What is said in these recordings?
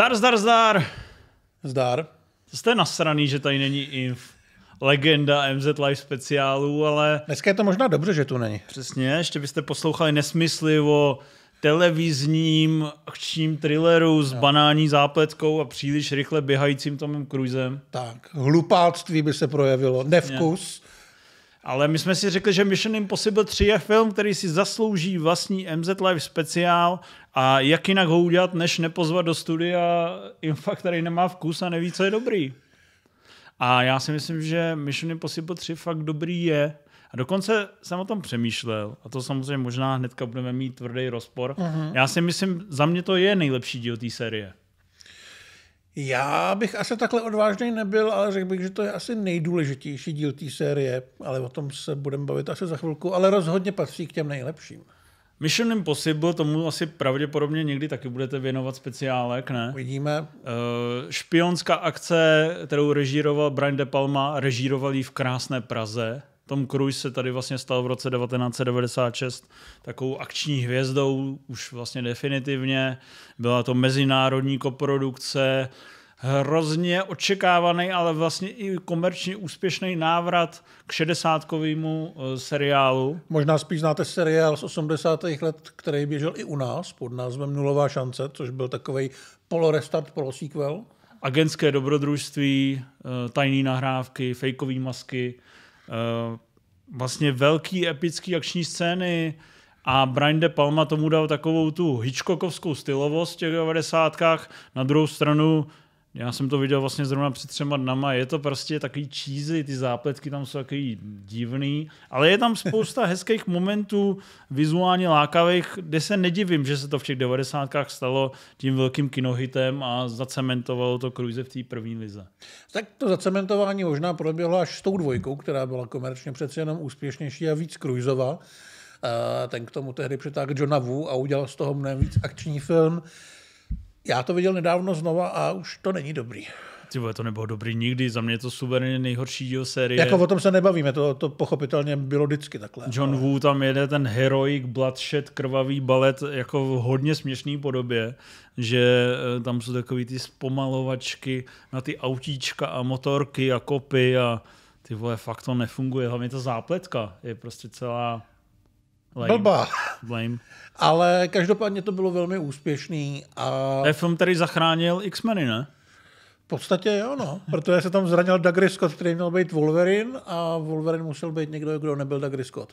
Zdar, zdar, zdar. Zdar. Jste nasraný, že tady není inf. Legenda MZ Live speciálu, ale... Dneska je to možná dobře, že tu není. Přesně, ještě byste poslouchali nesmysly o televizním chčím thrilleru s no. banální zápletkou a příliš rychle běhajícím Tomem kruzem. Tak, hlupáctví by se projevilo, nevkus. Ale my jsme si řekli, že Mission Impossible 3 je film, který si zaslouží vlastní MZ Live speciál a jak jinak ho udělat, než nepozvat do studia infa, který nemá vkus a neví, co je dobrý. A já si myslím, že Mission Impossible 3 fakt dobrý je. A dokonce jsem o tom přemýšlel, a to samozřejmě možná hnedka budeme mít tvrdý rozpor. Uh-huh. Já si myslím, za mě to je nejlepší díl té série. Já bych asi takhle odvážný nebyl, ale řekl bych, že to je asi nejdůležitější díl té série, ale o tom se budeme bavit asi za chvilku, ale rozhodně patří k těm nejlepším. Mission Impossible, tomu asi pravděpodobně někdy taky budete věnovat speciálek, ne? Uvidíme. Uh, špionská akce, kterou režíroval Brian De Palma, režíroval ji v krásné Praze. Tom Cruise se tady vlastně stal v roce 1996 takovou akční hvězdou, už vlastně definitivně. Byla to mezinárodní koprodukce, hrozně očekávaný, ale vlastně i komerčně úspěšný návrat k 60 eh, seriálu. Možná spíš znáte seriál z 80. let, který běžel i u nás pod názvem Nulová šance, což byl takový polorestart, polosequel. Agentské dobrodružství, eh, tajné nahrávky, fejkové masky, eh, vlastně velký epický akční scény, a Brian De Palma tomu dal takovou tu hitchcockovskou stylovost v těch 90. Na druhou stranu já jsem to viděl vlastně zrovna před třema dnama, je to prostě takový cheesy, ty zápletky tam jsou takový divný, ale je tam spousta hezkých momentů, vizuálně lákavých, kde se nedivím, že se to v těch 90. stalo tím velkým kinohitem a zacementovalo to kruze v té první lize. Tak to zacementování možná proběhlo až s tou dvojkou, která byla komerčně přece jenom úspěšnější a víc Cruiseova. Eh, ten k tomu tehdy přitáhl Johna Wu a udělal z toho mnohem víc akční film. Já to viděl nedávno znova a už to není dobrý. Ty vole, to nebylo dobrý nikdy, za mě je to suverénně nejhorší díl série. Jako o tom se nebavíme, to, to pochopitelně bylo vždycky takhle. John Woo tam jede ten heroik, bloodshed, krvavý balet, jako v hodně směšný podobě, že eh, tam jsou takový ty zpomalovačky na ty autíčka a motorky a kopy a ty vole, fakt to nefunguje, hlavně ta zápletka je prostě celá... Lame. Blba. Blame. Ale každopádně to bylo velmi úspěšný. A... Je film, který zachránil X-meny, ne? V podstatě jo, no. Protože se tam zranil Doug Scott, který měl být Wolverine a Wolverine musel být někdo, kdo nebyl Doug Scott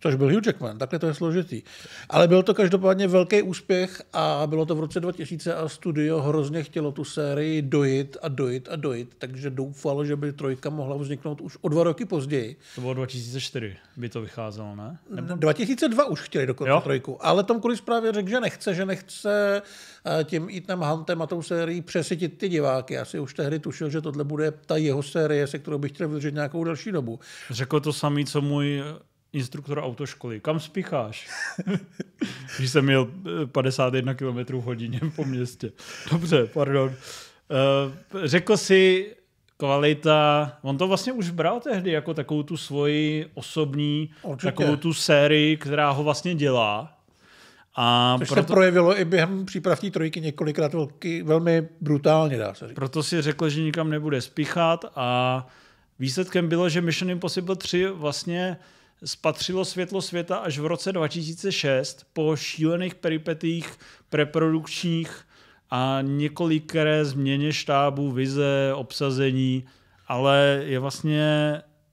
což byl Hugh Jackman, takhle to je složitý. Ale byl to každopádně velký úspěch a bylo to v roce 2000 a studio hrozně chtělo tu sérii dojít a dojít a dojít. takže doufalo, že by trojka mohla vzniknout už o dva roky později. To bylo 2004, by to vycházelo, ne? Nebo... 2002 už chtěli dokonce jo? trojku, ale Tom Cruise právě řekl, že nechce, že nechce eh, tím Ethanem Huntem a tou sérií přesytit ty diváky. Asi už tehdy tušil, že tohle bude ta jeho série, se kterou bych chtěl vydržet nějakou další dobu. Řekl to samý, co můj instruktora autoškoly, kam spicháš? Když jsem měl 51 km hodině po městě. Dobře, pardon. Eh, řekl si, kvalita, on to vlastně už bral tehdy jako takovou tu svoji osobní, Určitě. takovou tu sérii, která ho vlastně dělá. A Což proto, se projevilo i během příprav té trojky několikrát velký, velmi brutálně, dá se říct. Proto si řekl, že nikam nebude spíchat a výsledkem bylo, že Mission Impossible 3 vlastně uh, spatřilo světlo světa až v roce 2006 po šílených peripetích preprodukčních a několikré změně štábu, vize, obsazení, ale je vlastně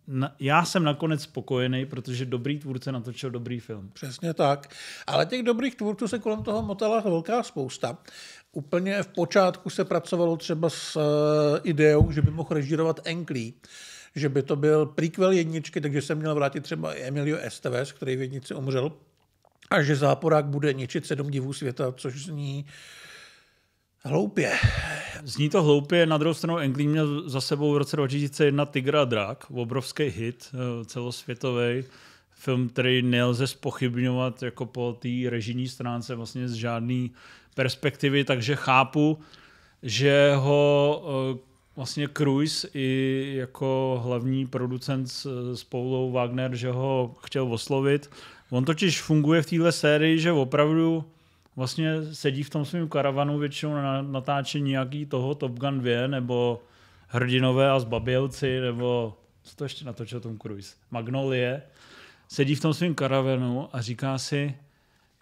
na, já jsem nakonec spokojený, protože dobrý tvůrce natočil dobrý film. Přesně tak. Ale těch dobrých tvůrců se kolem toho motala velká spousta. Úplně v počátku se pracovalo třeba s uh, ideou, že by mohl režírovat Enklí že by to byl prequel jedničky, takže se měl vrátit třeba Emilio Estevez, který v jednici umřel, a že záporák bude ničit sedm divů světa, což zní Hloupě. Zní to hloupě, na druhou stranu Englí měl za sebou v roce 2001 Tigra a drak, obrovský hit eh, celosvětový, film, který nelze spochybňovat jako po té režijní stránce vlastně z žádné perspektivy, takže chápu, že ho eh, vlastně Cruise i jako hlavní producent s, s Paulou Wagner, že ho chtěl oslovit. On totiž funguje v téhle sérii, že opravdu vlastně sedí v tom svém karavanu většinou na natáčení nějaký toho Top Gun 2 nebo Hrdinové a zbabělci nebo co to ještě natočil Tom Cruise? Magnolie. Sedí v tom svém karavanu a říká si,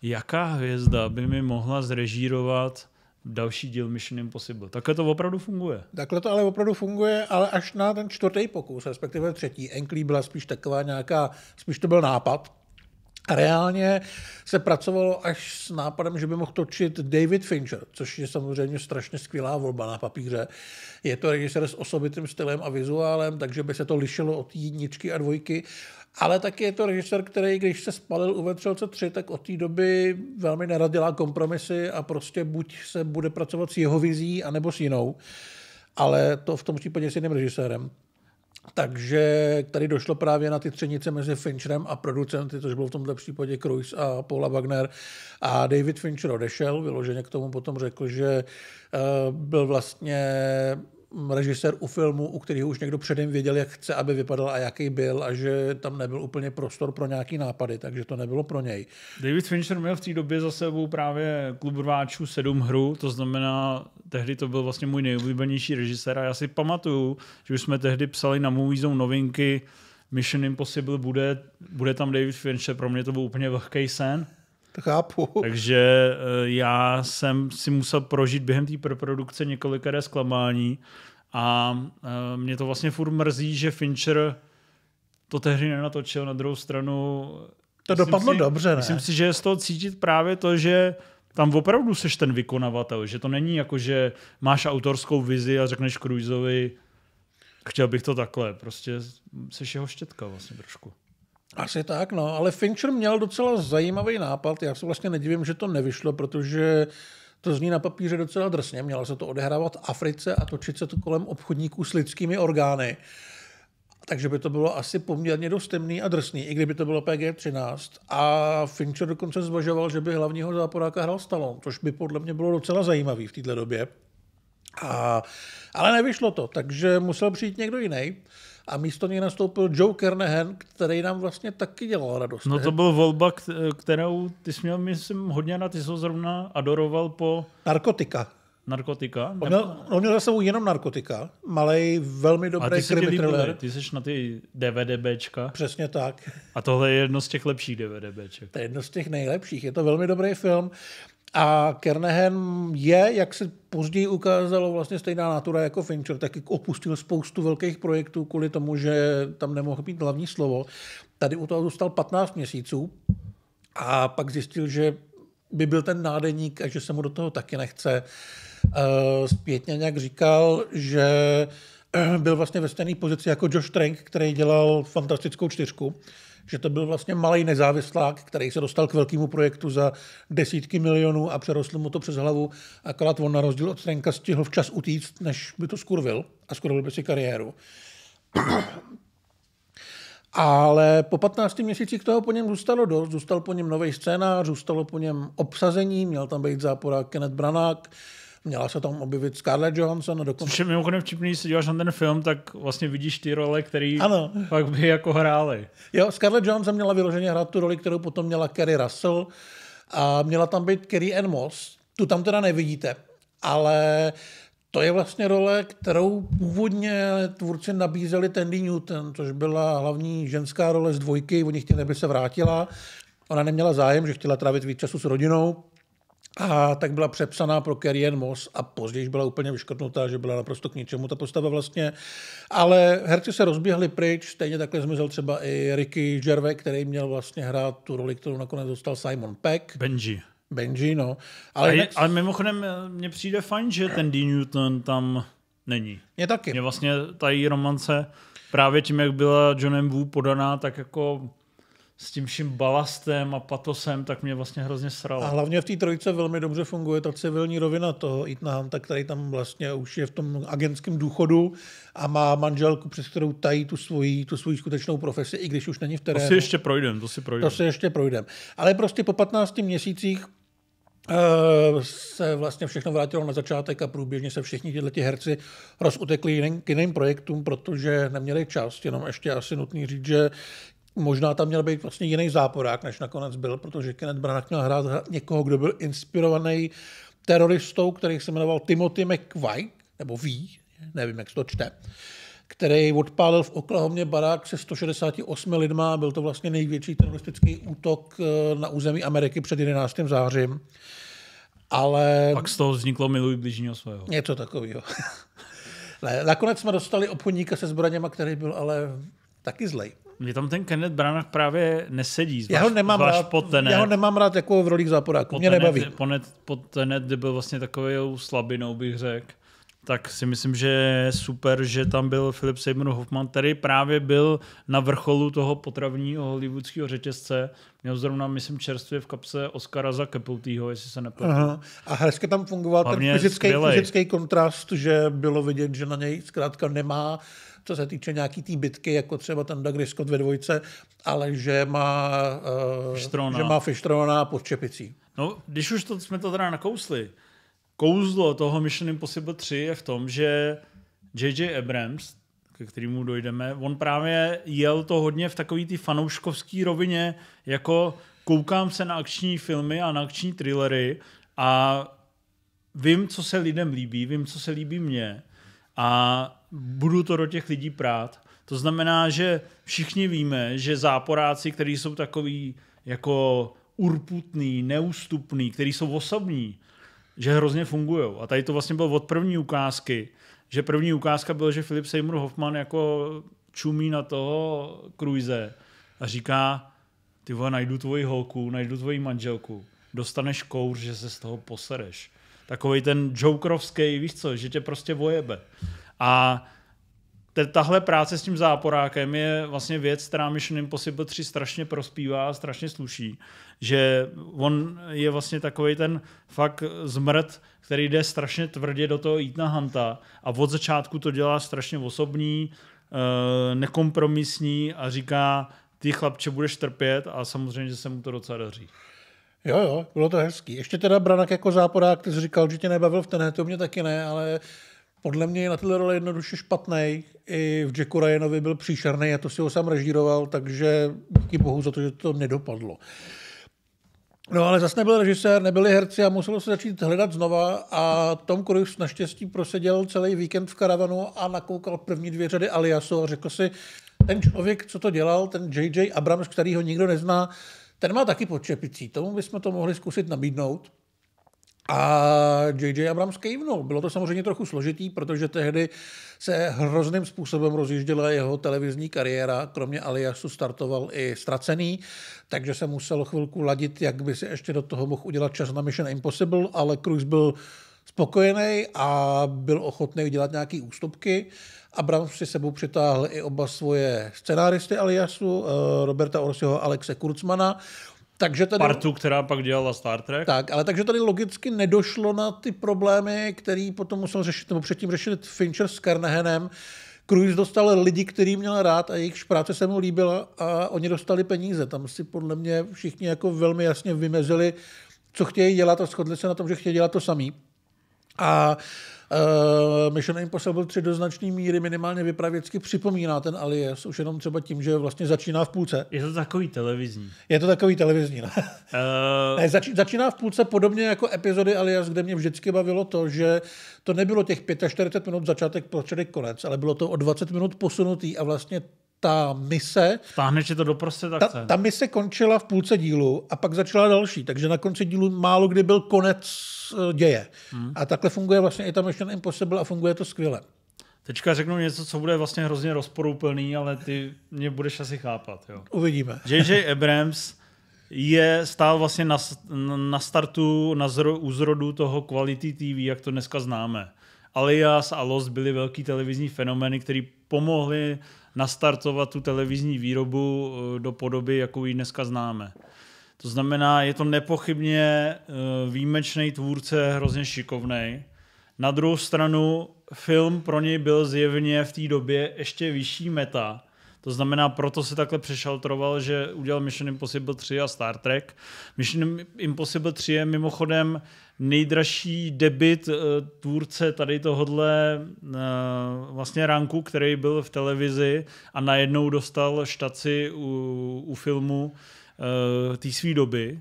jaká hvězda by mi mohla zrežírovat další díl Mission Impossible. Takhle to opravdu funguje. Takhle to ale opravdu funguje, ale až na ten čtvrtý pokus, respektive třetí. Enklý byla spíš taková nějaká, spíš to byl nápad, a reálně se pracovalo až s nápadem, že by mohl točit David Fincher, což je samozřejmě strašně skvělá volba na papíře. Je to režisér s osobitým stylem a vizuálem, takže by se to lišilo od jedničky a dvojky, ale taky je to režisér, který, když se spalil u Vetřelce 3, tak od té doby velmi nerad dělá kompromisy a prostě buď se bude pracovat s jeho vizí, anebo s jinou. Ale to v tom případě s jiným režisérem. Takže tady došlo právě na ty třenice mezi Fincherem a producenty, což byl v tomto případě Cruise a Paula Wagner. A David Fincher odešel, vyloženě k tomu potom řekl, že eh, byl vlastně režisér u filmu, u kterého už někdo předem věděl, jak chce, aby vypadal a jaký byl a že tam nebyl úplně prostor pro nějaký nápady, takže to nebylo pro něj. David Fincher měl v té době za sebou právě Klub rváčů 7 hru, to znamená, tehdy to byl vlastně můj nejoblíbenější režisér a já si pamatuju, že už jsme tehdy psali na Movie Zone novinky, Mission Impossible bude, bude tam David Fincher, pro mě to byl úplně vlhký sen, to chápu. Takže eh, já jsem si musel prožít během té preprodukce několikeré zklamání a eh, mě to vlastně furt mrzí, že Fincher to tehdy nenatočil. Na druhou stranu... To dopadlo si, dobře, ne? Myslím si, že je z toho cítit právě to, že tam opravdu seš ten vykonavatel, že to není jako, že máš autorskou vizi a řekneš Cruiseovi, chtěl bych to takhle, prostě seš jeho štětka vlastně trošku. Asi tak, no, ale Fincher měl docela zajímavý nápad. Já se vlastně nedivím, že to nevyšlo, protože to zní na papíře docela drsně. Mělo se to odehrávat v Africe a točit se to kolem obchodníků s lidskými orgány. Takže by to bylo asi poměrně dost temný a drsný, i kdyby to bylo PG-13. A Fincher dokonce zvažoval, že by hlavního záporáka hrál Stallone, což by podle mě bylo docela zajímavý v této době. A, ale nevyšlo to, takže musel přijít někdo jiný a místo něj nastoupil Joe Kernahan, který nám vlastně taky dělal radost. No to byl volba, kterou ty jsi měl, myslím, hodně na ty jsi zrovna adoroval po... Narkotika. Narkotika? On měl, jako- on měl za sebou jenom narkotika. Malej, velmi dobrý krimi thriller. Ty jsi na ty DVDBčka. Přesně tak. A tohle je jedno z těch lepších DVDBček. To je jedno z těch nejlepších. Je to velmi dobrý film. A Kernehen je, jak se později ukázalo, vlastně stejná natura jako Fincher, taky opustil spoustu velkých projektů kvůli tomu, že tam nemohl být hlavní slovo. Tady u toho zůstal 15 měsíců a pak zjistil, že by byl ten nádeník a že se mu do toho taky nechce. E, zpětně nějak říkal, že eh, byl vlastně ve stejné pozici jako Josh Trank, který dělal fantastickou čtyřku že to byl vlastně malý nezávislák, který se dostal k velkému projektu za desítky milionů a přerostl mu to přes hlavu. Akorát on na rozdíl od Trenka stihl včas utíct, než by to skurvil a skurvil by si kariéru. Ale po 15 měsících toho po něm zůstalo dost. Zůstal po něm nový scénář, zůstalo po něm obsazení, měl tam být záporák Kenneth Branagh, Měla se tam objevit Scarlett Johansson. A dokonce... Což je mimochodem vtipný, když se díváš na ten film, tak vlastně vidíš ty role, které pak by jako hrály. Jo, Scarlett Johansson měla vyloženě hrát tu roli, kterou potom měla Kerry Russell a měla tam být Kerry Ann Moss. Tu tam teda nevidíte, ale to je vlastně role, kterou původně tvůrci nabízeli Tandy Newton, což byla hlavní ženská role z dvojky, oni chtěli, aby se vrátila. Ona neměla zájem, že chtěla trávit víc času s rodinou, a tak byla přepsaná pro Kerrien Moss a později byla úplně vyškrtnutá, že byla naprosto k ničemu ta postava vlastně. Ale herci se rozběhli pryč, stejně takhle zmizel třeba i Ricky Gervais, který měl vlastně hrát tu roli, kterou nakonec dostal Simon Peck. Benji. Benji, no. Ale, a je, ale mimochodem eh, mně přijde fajn, že ten D. Newton tam není. Je taky. Mě vlastně ta její romance právě tím, jak byla Johnem Wu podaná, tak jako s tím vším balastem a patosem, tak mě vlastně hrozně sralo. A hlavně v té trojice velmi dobře funguje ta civilní rovina toho Itna tak tady tam vlastně už je v tom agentském důchodu a má manželku, přes kterou tají tu svoji, tu svoji skutečnou profesi, i když už není v terénu. To si ještě projdem, to si projdem. To si ještě projdem. Ale prostě po 15 měsících eh, se vlastně všechno vrátilo na začátek a průběžně se všichni tyhle ti herci rozutekli jiným, k jiným projektům, protože neměli čas. Jenom ještě asi nutný říct, že možná tam měl být vlastně jiný záporák, než nakonec byl, protože Kenneth Branagh měl hrát někoho, kdo byl inspirovaný teroristou, který se jmenoval Timothy McVeigh, nebo Ví, nevím, jak se to čte, který odpálil v Oklahomě barák se 168 lidma. Byl to vlastně největší teroristický útok eh, na území Ameriky před 11. zářím. Ale... Pak z toho vzniklo miluji blížního svého. Něco takového. Nakonec jsme dostali obchodníka se zbraněma, který byl ale taky zlej. Mě tam ten Kenneth Branagh právě nesedí, zvlášť, já ho nemám zvlášť rád, Potenet. Já ho nemám rád jako v rolích záporáku. mě nebaví. Ponet, tenet, kdy byl vlastně takovou slabinou, bych řekl, tak si myslím, že je super, že tam byl Philip Seymour Hoffman, který právě byl na vrcholu toho potravního hollywoodského řetězce. Měl zrovna, myslím, čerstvě v kapse Oscara za Capultyho, jestli se nepletu. A hezky tam fungoval Hlavně ten fyzický, fyzický kontrast, že bylo vidět, že na něj zkrátka nemá uh, co se týče nějaký té tý bitky, jako třeba ten Dagry Scott ve dvojce, ale že má, uh, že má Fištrona pod Čepicí. No, když už to, jsme to teda nakousli, kouzlo toho Mission Impossible 3 je v tom, že J.J. Abrams, ke kterému dojdeme, on právě jel to hodně v takové ty fanouškovské rovině, jako koukám se na akční filmy a na akční thrillery a vím, co se lidem líbí, vím, co se líbí mně a budu to do těch lidí prát. To znamená, že všichni víme, že záporáci, kteří jsou takový jako urputný, neústupný, kteří jsou osobní, že hrozně fungují. A tady to vlastně bylo od první ukázky, že první ukázka byla, že Filip Seymour Hoffman jako čumí na toho kruize a říká, ty vole, najdu tvoji holku, najdu tvoji manželku, dostaneš kouř, že se z toho posereš. Takový ten jokerovský, víš co, že tě prostě vojebe. A tahle práce s tím záporákem je vlastně věc, která Mission Impossible 3 strašně prospívá a strašně sluší. Že on je vlastně takový ten fakt zmrt, který jde strašně tvrdě do toho jít na Hanta a od začátku to dělá strašně osobní, eh, nekompromisní a říká, ty chlapče budeš trpět a samozřejmě, že se mu to docela daří. Jo, jo, bylo to hezký. Ještě teda Branak jako záporák, ty jsi říkal, že tě nebavil v tenhle, to mě taky ne, ale podle mě je na tyhle role jednoduše špatný. I v Jacku Ryanovi byl příšerný a to si ho sám režíroval, takže díky bohu za to, že to nedopadlo. No ale zase nebyl režisér, nebyli herci a muselo se začít hledat znova a Tom Cruise naštěstí proseděl celý víkend v karavanu a nakoukal první dvě řady Aliasu a řekl si, ten člověk, co to dělal, ten J.J. Abrams, který ho nikdo nezná, ten má taky pod čepicí, tomu bychom to mohli zkusit nabídnout. A J.J. Abrams kejvnul. Bylo to samozřejmě trochu složitý, protože tehdy se hrozným způsobem rozjížděla jeho televizní kariéra. Kromě Aliasu startoval i Ztracený, takže se musel chvilku ladit, jak by se ještě do toho mohl udělat čas na Mission Impossible, ale Cruise byl spokojený a byl ochotný udělat nějaké ústupky. Abrams si sebou přitáhl i oba svoje scenáristy aliasu, eh, Roberta Orsiho a Alexe Kurzmana takže tady, partu, která pak dělala Star Trek. Tak, ale takže tady logicky nedošlo na ty problémy, který potom musel řešit, nebo předtím řešili Fincher s Carnahanem. Cruise dostal lidi, který měl rád a jejich práce se mu líbila a oni dostali peníze. Tam si podle mě všichni jako velmi jasně vymezili, co chtějí dělat a shodli se na tom, že chtějí dělat to samý. A uh, Eh, Mission Impossible 3 do značné míry minimálně vypravěcky připomíná ten Alias, už jenom třeba tím, že vlastně začíná v půlce. Je to takový televizní. Je to takový televizní, no. uh... ne, zač, začíná v půlce podobně jako epizody Alias, kde mě vždycky bavilo to, že to nebylo těch 45 minut začátek, prostředek, konec, ale bylo to o 20 minut posunutý a vlastně ta mise... Stáhne, že to doprostřed ta, ta mise končila v půlce dílu a pak začala další, takže na konci dílu málo kdy byl konec eh, děje. Hmm. A takhle funguje vlastně i ta Mission Impossible a funguje to skvěle. Teďka řeknu něco, co bude vlastně hrozně rozporuplný, ale ty mě budeš asi chápat. Jo. Uvidíme. J.J. Abrams je stál vlastně na, na startu, na zro, úzrodu toho quality TV, jak to dneska známe. Alias a Lost byly velký televizní fenomény, které pomohly nastartovat tu televizní výrobu eh, do podoby, jakou ji dneska známe. To znamená, je to nepochybně eh, výjimečný tvůrce, hrozně šikovný. Na druhou stranu, film pro něj byl zjevně v té době ještě vyšší meta. To znamená, proto se takhle přešaltroval, že udělal Mission Impossible 3 a Star Trek. Mission Impossible 3 je mimochodem uh, nejdražší debit eh, tvůrce tady tohodle eh, vlastně ranku, který byl v televizi a najednou dostal štaci u, u filmu eh, té své doby.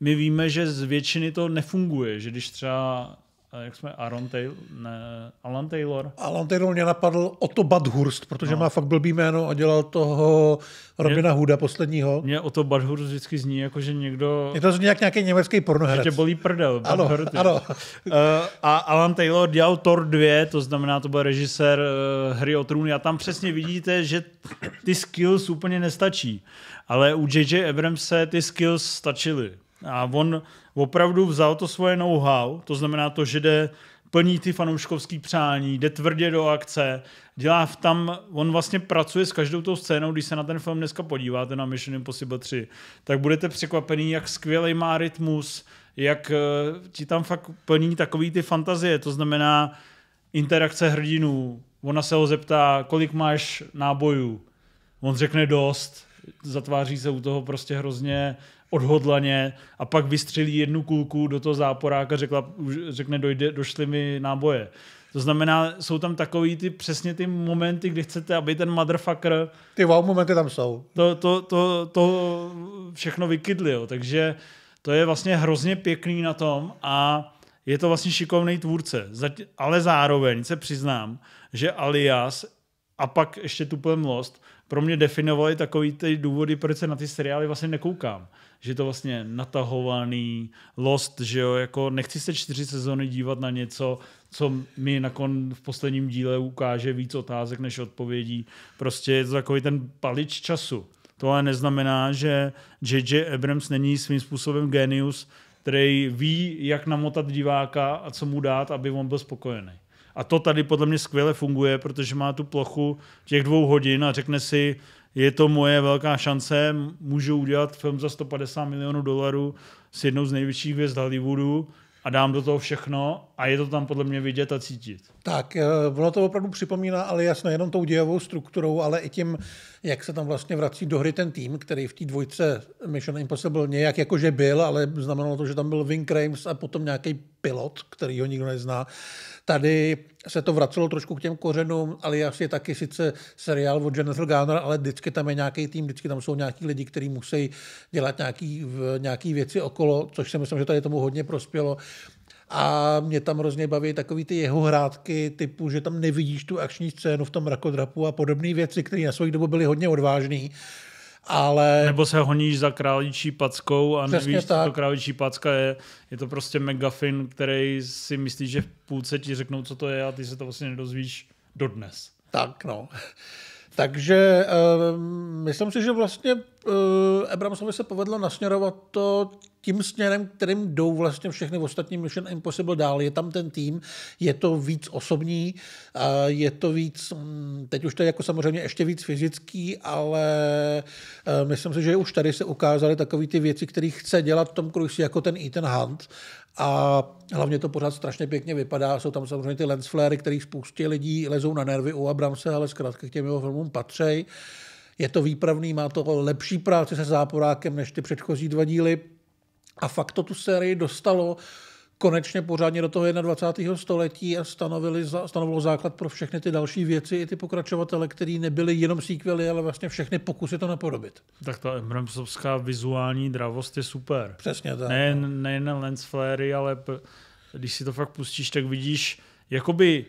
My víme, že z většiny to nefunguje, že když třeba jak jsme Aaron Taylor, ne, Alan Taylor. Alan Taylor mě napadl Otto Badhurst, protože no. má fakt blbý jméno a dělal toho Robina mě, Huda posledního. Mě Otto Badhurst vždycky zní jako, že někdo... Je to zní jak nějaký německý pornoherec. Že tě bolí prdel. Ano, Hurt, ano. Eh, a Alan Taylor dělal Thor 2, to znamená, to byl režisér eh, hry o trůny a tam přesně vidíte, že ty skills úplně nestačí. Ale u J.J. Abrams se ty skills stačily. A on opravdu vzal to svoje know-how, to znamená to, že jde plní ty fanouškovský přání, jde tvrdě do akce, dělá v tam, on vlastně pracuje s každou tou scénou, když se na ten film dneska podíváte na Mission Impossible 3, tak budete překvapený, jak skvělý má rytmus, jak eh, ti tam fakt plní takový ty fantazie, to znamená interakce hrdinů, ona se ho zeptá, kolik máš nábojů, on řekne dost, zatváří se u toho prostě hrozně odhodlaně a pak vystřelí jednu kulku do toho záporáka, řekla, řekne, dojde, došly mi náboje. To znamená, jsou tam takový ty přesně ty momenty, kdy chcete, aby ten motherfucker... Ty wow momenty tam jsou. To, to, to, to všechno jo. takže to je vlastně hrozně pěkný na tom a je to vlastně šikovný tvůrce. Ale zároveň se přiznám, že Alias a pak ještě tu Lost – pro mě definovaly takový ty důvody, proč se na ty seriály vlastně nekoukám. Že to vlastně natahovaný, lost, že jo, jako nechci se čtyři sezony dívat na něco, co mi nakon v posledním díle ukáže víc otázek než odpovědí. Prostě je to takový ten palič času. To ale neznamená, že J.J. Abrams není svým způsobem genius, který ví, jak namotat diváka a co mu dát, aby on byl spokojený. A to tady podle mě skvěle funguje, protože má tu plochu těch dvou hodin a řekne si, je to moje velká šance, můžu udělat film za 150 milionů dolarů s jednou z největších hvězd Hollywoodu a dám do toho všechno a je to tam podle mě vidět a cítit. Tak, eh, ono to opravdu připomíná, ale jasně, jenom tou dějovou strukturou, ale i tím jak se tam vlastně vrací do hry ten tým, který v té dvojce Mission Impossible nějak jakože byl, ale znamenalo to, že tam byl Wing Rames a potom nějaký pilot, který ho nikdo nezná. Tady se to vracelo trošku k těm kořenům, ale je taky sice seriál od Jennifer Garner, ale vždycky tam je nějaký tým, vždycky tam jsou nějaký lidi, kteří musí dělat nějaký, nějaký věci okolo, což si myslím, že tady tomu hodně prospělo. A mě tam hrozně baví takový ty jeho hrádky, typu, že tam nevidíš tu akční scénu v tom rakodrapu a podobné věci, které na svou dobu byly hodně odvážné. Ale... Nebo se honíš za králičí packou a Přesně nevíš, tak. co to králičí packa je. Je to prostě megafin, který si myslíš, že v půlce ti řeknou, co to je a ty se to vlastně nedozvíš dodnes. Tak, no. Takže uh, myslím si, že vlastně uh, Abramsovi se povedlo nasměrovat to tím směrem, kterým jdou vlastně všechny ostatní Mission Impossible dál. Je tam ten tým, je to víc osobní, uh, je to víc, um, teď už to je jako samozřejmě ještě víc fyzický, ale uh, myslím si, že už tady se ukázaly takové ty věci, které chce dělat Tom Cruise jako ten Ethan Hunt a hlavně to pořád strašně pěkně vypadá. Jsou tam samozřejmě ty lens flary, které spoustě lidí lezou na nervy u Abramse, ale zkrátka k těm jeho filmům patřejí. Je to výpravný, má to lepší práci se záporákem než ty předchozí dva díly. A fakt to tu sérii dostalo konečně pořádně do toho 21. století a stanovili, stanovilo základ pro všechny ty další věci i ty pokračovatele, které nebyly jenom sequely, ale vlastně všechny pokusy to napodobit. Tak ta Abramsovská vizuální dravost je super. Přesně tak. Nejen ne, ne lens flary, ale p- když si to fakt pustíš, tak vidíš, jakoby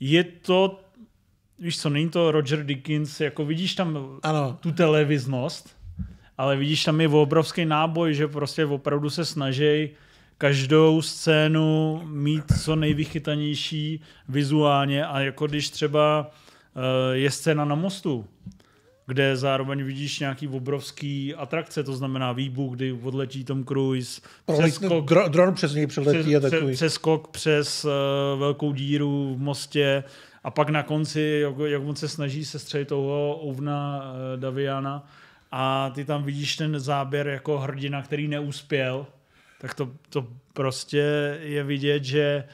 je to víš co, není to Roger Dickens, jako vidíš tam ano. tu televiznost, ale vidíš tam je obrovský náboj, že prostě opravdu se snaží každou scénu mít co nejvychytanější vizuálně a jako když třeba eh, je scéna na mostu, kde zároveň vidíš nějaký obrovský atrakce, to znamená výbuch, kdy odletí Tom Cruise, přeskok, dron, dron přes něj přeletí přes, a takový. Přeskok přes uh, velkou díru v mostě a pak na konci, jak, jak on se snaží se střelit toho ovna uh, Daviana a ty tam vidíš ten záběr jako hrdina, který neuspěl tak to, to prostě je vidět, že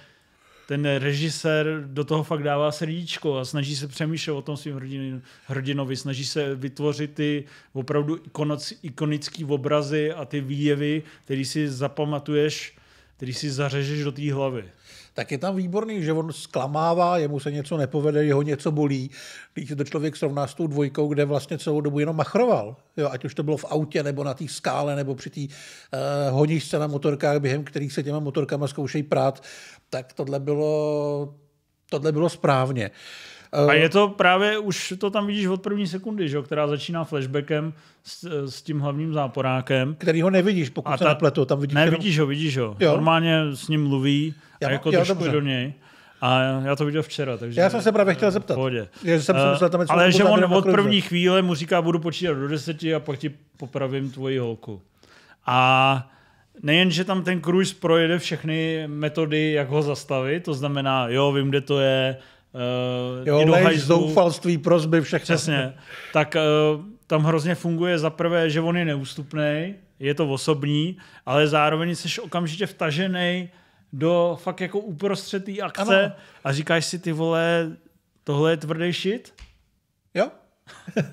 ten režisér do toho fakt dává srdíčko a snaží se přemýšlet o tom svým hrdinovi, snaží se vytvořit ty opravdu ikonické obrazy a ty výjevy, které si zapamatuješ, které si zařežeš do té hlavy tak je tam výborný, že on zklamává, jemu se něco nepovede, jeho něco bolí. Když to člověk srovná s tou dvojkou, kde vlastně celou dobu jenom machroval, jo, ať už to bylo v autě, nebo na té skále, nebo při té uh, honičce na motorkách, během kterých se těma motorkama zkoušejí prát, tak tohle bylo, tohle bylo správně. A je eh, to právě, už to tam vidíš od první sekundy, že? která začíná flashbackem s, s tím hlavním záporákem. Který ho nevidíš, pokud a se ta, Tam vidíš ne, jenom... vidíš ho, vidíš ho. Jo. Normálně s ním mluví já, a jako já, trošku dobře. do něj. A já to viděl včera, takže... Já jsem se právě chtěl zeptat. Pohodě. že jsem si eh, myslel, tam Ale že on od první chvíle mu říká, budu počítat do deseti a pak ti popravím tvoji holku. A nejen, že tam ten kruž projede všechny metody, jak ho zastavit, to znamená, jo, vím, kde to je, Uh, jo, lež, zoufalství, prozby, všechno. Přesně. Tak uh, tam hrozně funguje za prvé, že on je neústupný, je to osobní, ale zároveň jsi okamžitě vtažený do fakt jako uprostřed té akce ano. a říkáš si ty vole, tohle je tvrdý shit? Jo.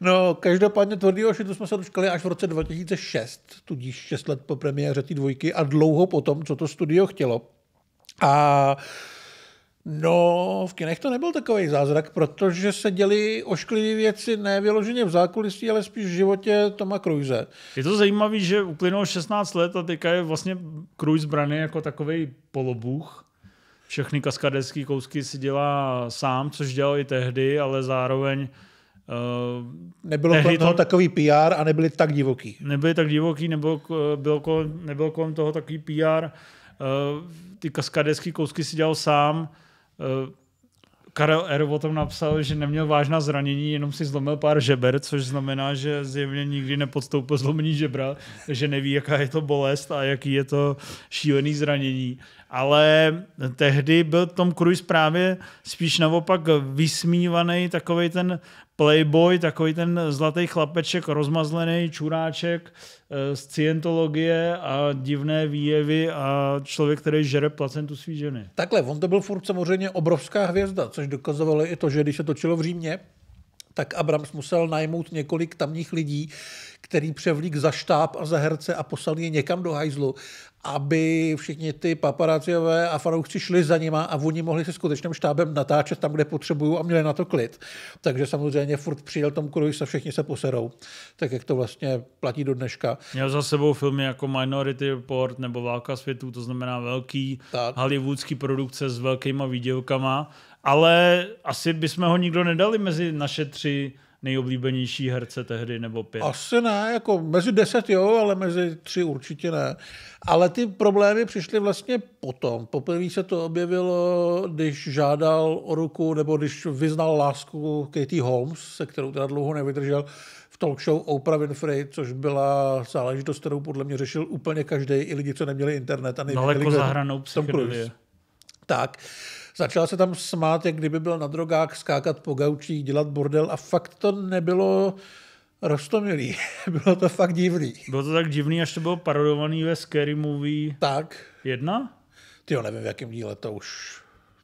no, každopádně tvrdýho shitu jsme se dočkali až v roce 2006, tudíž 6 let po premiéře té dvojky a dlouho potom, co to studio chtělo. A uh, No, v kinech to nebyl takový zázrak, protože se děli ošklivé věci ne vyloženě v zákulisí, ale spíš v životě Toma Cruise. Je to zajímavé, že uplynulo 16 let a teďka je vlastně Cruise brany jako takový polobůh. Všechny kaskadecké kousky si dělá sám, což dělal i tehdy, ale zároveň Uh, Nebylo kolem toho to, takový PR a nebyli tak divoký. Nebyli tak divoký, nebylo, bylo kolem, nebylo kolem toho takový PR. Uh, eh, ty kaskadecké kousky si dělal sám. Eh, Karel R. o tom napsal, že neměl vážná zranění, jenom si zlomil pár žeber, což znamená, že zjevně nikdy nepodstoupil zlomení žebra, že neví, jaká je to bolest a jaký je to šílený zranění ale tehdy byl Tom Cruise právě spíš naopak vysmívaný, takový ten playboy, takový ten zlatý chlapeček, rozmazlený čuráček eh, z cientologie a divné výjevy a člověk, který žere placentu svý ženy. Takhle, on to byl furt samozřejmě obrovská hvězda, což dokazovalo i to, že když se točilo v Římě, tak Abrams musel najmout několik tamních lidí, který převlík za štáb a za herce a poslal je někam do hajzlu, aby všichni ty paparáciové a fanoušci šli za nima a oni mohli se skutečným štábem natáčet tam, kde potřebují a měli na to klid. Takže samozřejmě furt přijel Tom Cruise a všichni se poserou, tak jak to vlastně platí do dneška. Měl za sebou filmy jako Minority Report nebo Válka světů, to znamená velký tak. hollywoodský produkce s velkýma výdělkama, ale asi bychom ho nikdo nedali mezi naše tři nejoblíbenější herce tehdy nebo pět? Asi ne, jako mezi deset jo, ale mezi tři určitě ne. Ale ty problémy přišly vlastně potom. Poprvé se to objevilo, když žádal o ruku nebo když vyznal lásku Katie Holmes, se kterou teda dlouho nevydržel, v talk show Oprah Winfrey, což byla záležitost, kterou podle mě řešil úplně každý, i lidi, co neměli internet a nevěděli, jako za hranou Tak začal se tam smát, jak kdyby byl na drogách, skákat po gaučích, dělat bordel a fakt to nebylo rostomilý. bylo to fakt divný. Bylo to tak divný, až to bylo parodovaný ve Scary Movie tak. jedna? Ty jo, nevím, v jakém díle to už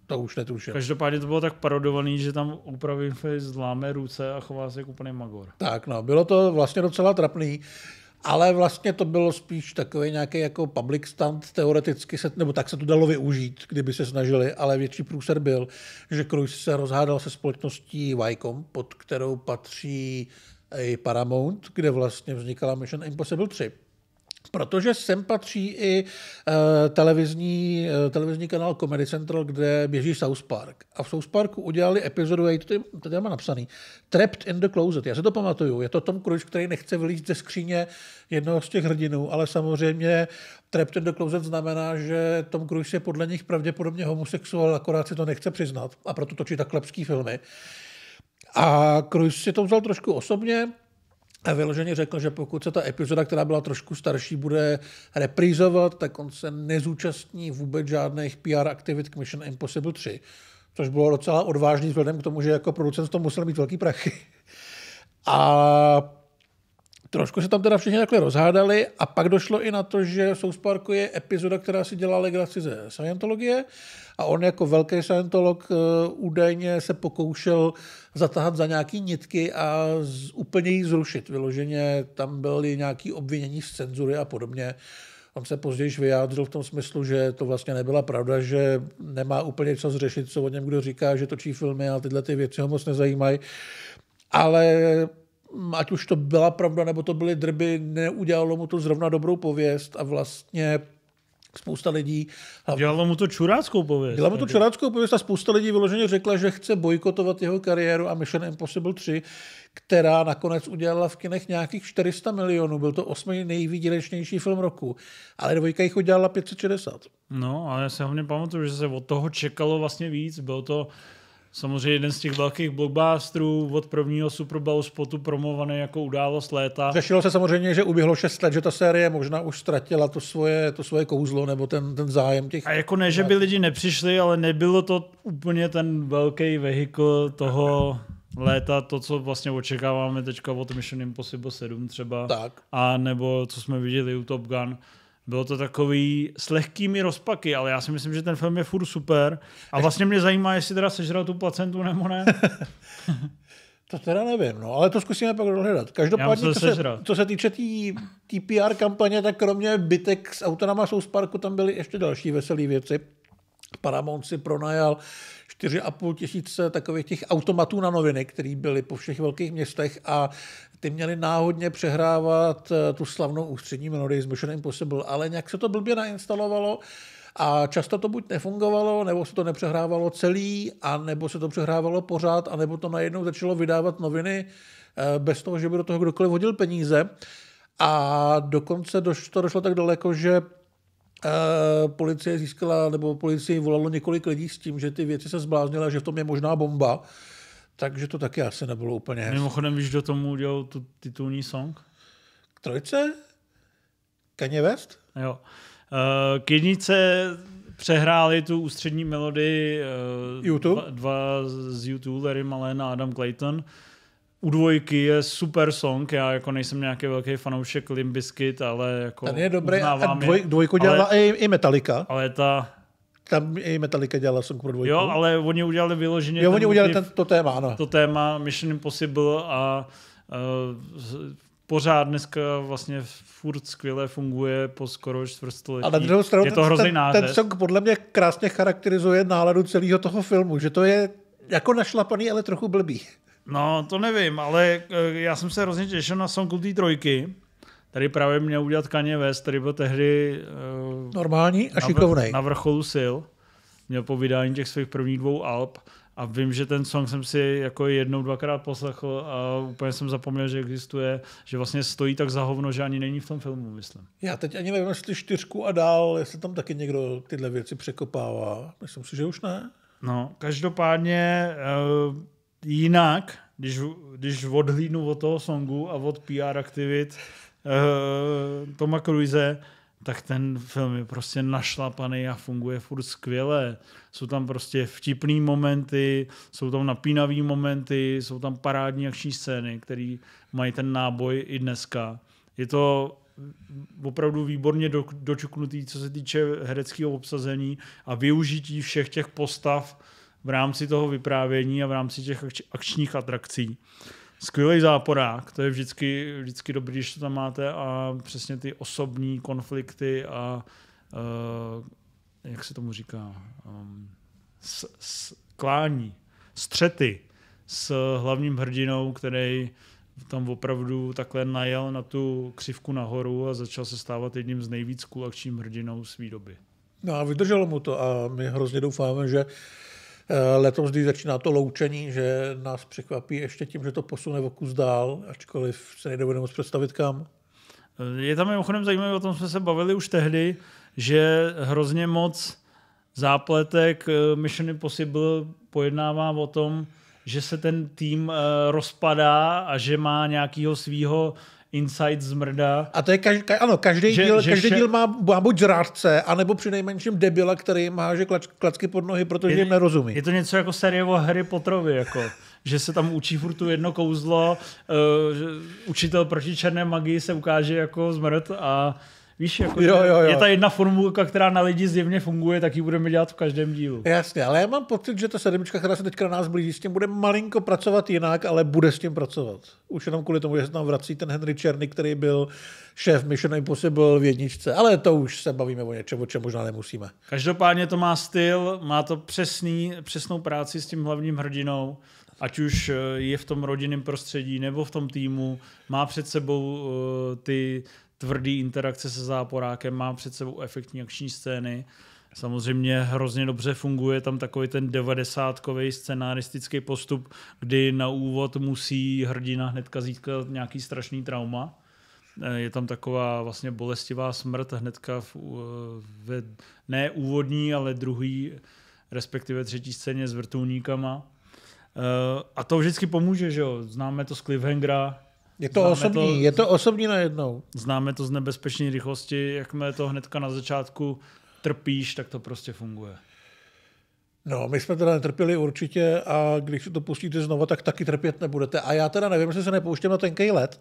to už netušil. Každopádně to bylo tak parodovaný, že tam upravím zláme ruce a chová se jako úplný magor. Tak no, bylo to vlastně docela trapný ale vlastně to bylo spíš takový nějaký jako public stand, teoreticky, se, nebo tak se to dalo využít, kdyby se snažili, ale větší průser byl, že Cruise se rozhádal se společností Viacom, pod kterou patří i Paramount, kde vlastně vznikala Mission Impossible 3. Protože sem patří i eh, televizní, eh, televizní kanál Comedy Central, kde běží South Park. A v South Parku udělali epizodu, je to, tady tady mám napsaný, Trapped in the Closet. Já se to pamatuju. Je to Tom Cruise, který nechce vylít ze skříně jednoho z těch hrdinů, ale samozřejmě Trapped in the Closet znamená, že Tom Cruise je podle nich pravděpodobně homosexuál, akorát si to nechce přiznat a proto točí tak klepský filmy. A Cruise si to vzal trošku osobně, a vyloženě řekl, že pokud se ta epizoda, která byla trošku starší, bude reprízovat, tak on se nezúčastní vůbec žádných PR aktivit k Mission Impossible 3, což bylo docela odvážný vzhledem k tomu, že jako producent to musel mít velký prachy. A Trošku se tam teda všichni takhle rozhádali a pak došlo i na to, že South Parku je epizoda, která si dělá legraci ze Scientologie a on jako velký Scientolog eh, údajně se pokoušel zatahat za nějaký nitky a z, úplně ji zrušit. Vyloženě tam byly nějaké obvinění z cenzury a podobně. On se později vyjádřil v tom smyslu, že to vlastně nebyla pravda, že nemá úplně čas zřešit, co o něm kdo říká, že točí filmy a tyhle ty věci ho moc nezajímají. Ale ať už to byla pravda, nebo to byly drby, neudělalo mu to zrovna dobrou pověst a vlastně spousta lidí... dělalo mu to čuráckou pověst. Dělalo mu to čuráckou pověst a spousta lidí vyloženě řekla, že chce bojkotovat jeho kariéru a Mission Impossible 3, která nakonec udělala v kinech nějakých 400 milionů. Byl to osmý nejvýdělečnější film roku. Ale dvojka jich udělala 560. No, ale já se hlavně pamatuju, že se od toho čekalo vlastně víc. Bylo to Samozřejmě jeden z těch velkých blockbusterů od prvního Super Bowl spotu promovaný jako událost léta. Řešilo se samozřejmě, že uběhlo 6 let, že ta série možná už ztratila to svoje, to svoje kouzlo nebo ten, ten zájem těch... A jako ne, že by lidi nepřišli, ale nebylo to úplně ten velký vehikl toho léta, to, co vlastně očekáváme teďka od Mission Impossible 7 třeba. Tak. A nebo co jsme viděli u Top Gun bylo to takový s lehkými rozpaky, ale já si myslím, že ten film je furt super a vlastně mě zajímá, jestli teda sežral tu placentu nebo ne. to teda nevím, no, ale to zkusíme pak dohledat. Každopádně, co se, co se týče té tý, tý PR kampaně, tak kromě bytek s autonama z Parku, tam byly ještě další veselé věci. Paramount si pronajal 4,5 tisíce takových těch automatů na noviny, které byly po všech velkých městech a ty měli náhodně přehrávat eh, tu slavnou ústřední melodii z Mission Impossible, ale nějak se to blbě nainstalovalo a často to buď nefungovalo, nebo se to nepřehrávalo celý, a nebo se to přehrávalo pořád, a nebo to najednou začalo vydávat noviny eh, bez toho, že by do toho kdokoliv hodil peníze. A dokonce to došlo tak daleko, že eh, policie získala, nebo policii volalo několik lidí s tím, že ty věci se zbláznily, že v tom je možná bomba takže to taky asi nebylo úplně hezké. Mimochodem, víš, do tomu udělal tu titulní song? K trojce? Kanye West? Jo. Eh, k jednice přehráli tu ústřední melodii eh, YouTube? Dva, dva z YouTube, Larry Malena a Adam Clayton. U dvojky je super song, já jako nejsem nějaký velký fanoušek Limbiskit, ale jako Ten je dobrý a dvoj, dvojku dělala ale, i, i Metallica. Ale ta, tam i Metallica dělala song pro dvojku. Jo, ale oni udělali vyloženě... Jo, oni udělali ten, to téma, ano. To téma Mission Impossible a uh, pořád dneska vlastně furt skvěle funguje po skoro čtvrtstoletí. A na druhou stranu je to ten, ten song podle mě krásně charakterizuje náladu celého toho filmu, že to je jako našlapaný, ale trochu blbý. No, to nevím, ale eh, já jsem se hrozně těšil na songu té trojky, Tady právě měl udělat Kanye West, který byl tehdy uh, normální a šikovný. Na vrcholu sil. Měl po vydání těch svých prvních dvou alb a vím, že ten song jsem si jako jednou, dvakrát poslechl a úplně jsem zapomněl, že existuje, že vlastně stojí tak za hovno, že ani není v tom filmu, myslím. Já teď ani nevím, jestli čtyřku a dál, jestli tam taky někdo tyhle věci překopává. Myslím si, že už ne. No, každopádně uh, jinak, když, když odhlídnu od toho songu a od PR aktivit, uh, Toma Cruise, tak ten film je prostě našlapaný a funguje furt skvěle. Jsou tam prostě vtipný momenty, jsou tam napínavý momenty, jsou tam parádní akční scény, které mají ten náboj i dneska. Je to opravdu výborně do, dočuknutý, co se týče hereckého obsazení a využití všech těch postav v rámci toho vyprávění a v rámci těch akčních atrakcí skvělý záporák, to je vždycky, vždycky dobrý, když to tam máte a přesně ty osobní konflikty a uh, jak se tomu říká, um, s, s, klání, střety s hlavním hrdinou, který tam opravdu takhle najel na tu křivku nahoru a začal se stávat jedním z nejvíc kulakčím hrdinou své doby. No a vydrželo mu to a my hrozně doufáme, že Eh, letos, když začíná to loučení, že nás překvapí ještě tím, že to posune o kus dál, ačkoliv se nedovedeme moc představit kam. Eh, je tam mimochodem zajímavé, o tom jsme se bavili už tehdy, že hrozně moc zápletek eh, Mission Impossible pojednává o tom, že se ten tým rozpadá a že má nějakého svého Inside Zmrda. A to je každý, ka, ano, každý, že, díl, že každý vše... díl má, má buď zrádce, anebo při nejmenším debila, který má že klač, klacky pod nohy, protože je, jim nerozumí. Je to něco jako série o Harry Potterovi, jako. že se tam učí furt tu jedno kouzlo, uh, učitel proti černé magii se ukáže jako zmrt a Víš, jako, jo, jo, jo. je ta jedna formulka, která na lidi zjevně funguje, tak ji budeme dělat v každém dílu. Jasně, ale já mám pocit, že ta sedmička, která se teďka na nás blíží, s tím bude malinko pracovat jinak, ale bude s tím pracovat. Už jenom kvůli tomu, že se tam vrací ten Henry Černy, který byl šéf Mission Impossible v jedničce, ale to už se bavíme o něčem, o čem možná nemusíme. Každopádně to má styl, má to přesný, přesnou práci s tím hlavním hrdinou ať už eh, je v tom rodinném prostředí nebo v tom týmu, má před sebou uh, ty tvrdý interakce se záporákem, má před sebou efektní akční scény. Samozřejmě hrozně dobře funguje tam takový ten devadesátkový scenaristický postup, kdy na úvod musí hrdina hnedka získat nějaký strašný trauma. Eh, je tam taková vlastně bolestivá smrt hnedka v, eh, ve, ne úvodní, ale druhý, respektive třetí scéně s vrtulníkama. Eh, a to vždycky pomůže, že jo? Známe to z Cliffhangera, je to Známe osobní, to, je to osobní najednou. Známe to z nebezpečné rychlosti, jakmile to hnedka na začátku trpíš, tak to prostě funguje. No, my jsme teda netrpěli určitě a když si to pustíte znova, tak taky trpět nebudete. A já teda nevím, jestli se nepouštím na tenkej let,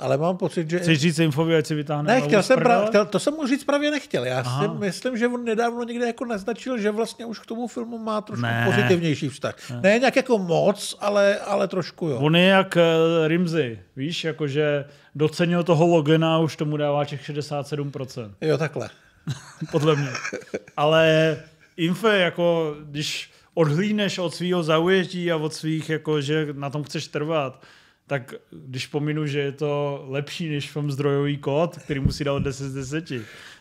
ale mám pocit, že... Chceš říct infovi, ať si vytáhne ne, chtěl jsem pra... chtěl, to jsem mu říct právě nechtěl. Já Aha. si myslím, že on nedávno někde jako naznačil, že vlastně už k tomu filmu má trošku ne. pozitivnější vztah. Ne. ne. nějak jako moc, ale, ale trošku jo. On je jak uh, eh, Rimzy, víš, jakože docenil toho Logena už tomu dává těch 67%. Jo, takhle. Podle mě. Ale Infe, jako když odhlíneš od svého zaujetí a od svých, jako, že na tom chceš trvat, tak když pominu, že je to lepší než film zdrojový kód, který musí dát 10 z 10,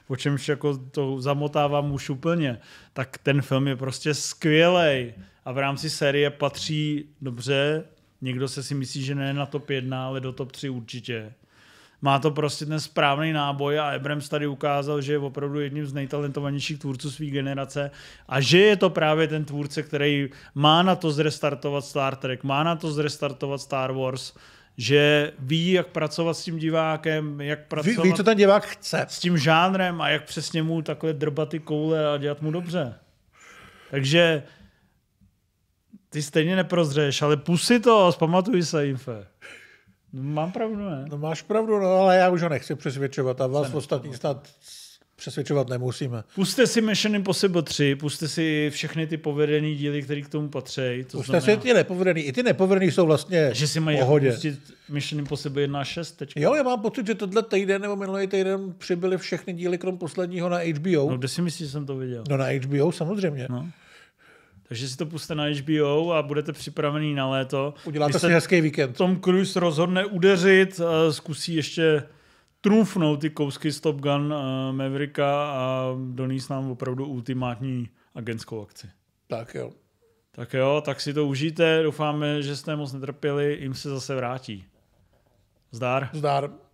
po čemž jako to zamotávám už úplně, tak ten film je prostě skvělý a v rámci série patří dobře, někdo se si myslí, že ne na top 1, ale do top 3 určitě má to prostě ten správný náboj a Abrams tady ukázal, že je opravdu jedním z nejtalentovanějších tvůrců své generace a že je to právě ten tvůrce, který má na to zrestartovat Star Trek, má na to zrestartovat Star Wars, že ví, jak pracovat s tím divákem, jak pracovat ví, ví, co ten divák chce. s tím žánrem a jak přesně mu takhle drbat ty koule a dělat mu dobře. Takže ty stejně neprozřeš, ale pusy to, zpamatuj se, Infe. No, mám pravdu, ne? No máš pravdu, no, ale já už ho nechci přesvědčovat a vás ostatní snad přesvědčovat nemusíme. Puste si Mission Impossible 3, puste si všechny ty povedené díly, které k tomu patří. To puste znamená, si ty nepovedený, i ty nepovedený jsou vlastně Že si mají jako pohodě. pustit Mission Impossible 1 a 6 teďka. Jo, já mám pocit, že tohle týden nebo minulý týden přibyly všechny díly krom posledního na HBO. No kde si myslíš, že jsem to viděl? No na HBO samozřejmě. No. Takže si to puste na HBO a budete připravený na léto. Uděláte si hezký víkend. Tom Cruise rozhodne udeřit, eh, zkusí ještě trůfnout ty kousky Top Gun eh, Mavericka a donést nám opravdu ultimátní agentskou akci. Tak jo. Tak jo, tak si to užijte. Doufáme, že jste moc netrpěli. Jim se zase vrátí. Zdar. Zdar.